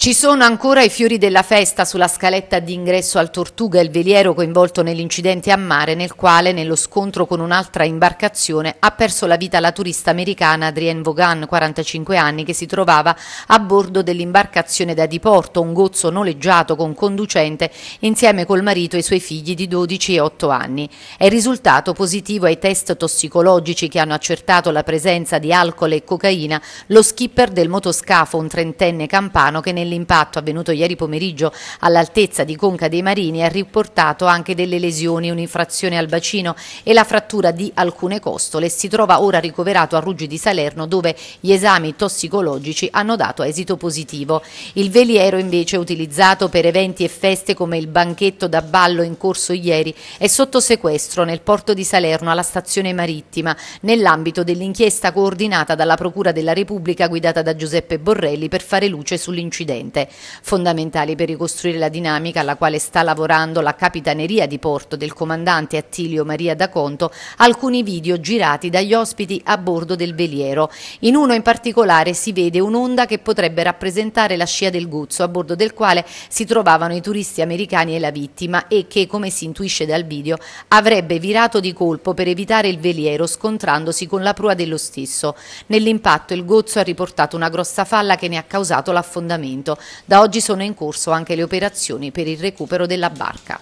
Ci sono ancora i fiori della festa sulla scaletta d'ingresso al Tortuga, il veliero coinvolto nell'incidente a mare nel quale, nello scontro con un'altra imbarcazione, ha perso la vita la turista americana Adrienne Vaughan, 45 anni, che si trovava a bordo dell'imbarcazione da diporto, un gozzo noleggiato con conducente, insieme col marito e i suoi figli di 12 e 8 anni. È risultato positivo ai test tossicologici che hanno accertato la presenza di alcol e cocaina lo skipper del motoscafo, un trentenne campano che nel nell'impatto avvenuto ieri pomeriggio all'altezza di Conca dei Marini ha riportato anche delle lesioni, un'infrazione al bacino e la frattura di alcune costole. Si trova ora ricoverato a Ruggi di Salerno dove gli esami tossicologici hanno dato esito positivo. Il veliero invece utilizzato per eventi e feste come il banchetto da ballo in corso ieri è sotto sequestro nel porto di Salerno alla stazione marittima nell'ambito dell'inchiesta coordinata dalla Procura della Repubblica guidata da Giuseppe Borrelli per fare luce sull'incidente sorgente, fondamentali per ricostruire la dinamica alla quale sta lavorando la capitaneria di porto del comandante Attilio Maria da Conto, alcuni video girati dagli ospiti a bordo del veliero. In uno in particolare si vede un'onda che potrebbe rappresentare la scia del Guzzo, a bordo del quale si trovavano i turisti americani e la vittima e che, come si intuisce dal video, avrebbe virato di colpo per evitare il veliero scontrandosi con la prua dello stesso. Nell'impatto il Gozzo ha riportato una grossa falla che ne ha causato l'affondamento. Da oggi sono in corso anche le operazioni per il recupero della barca.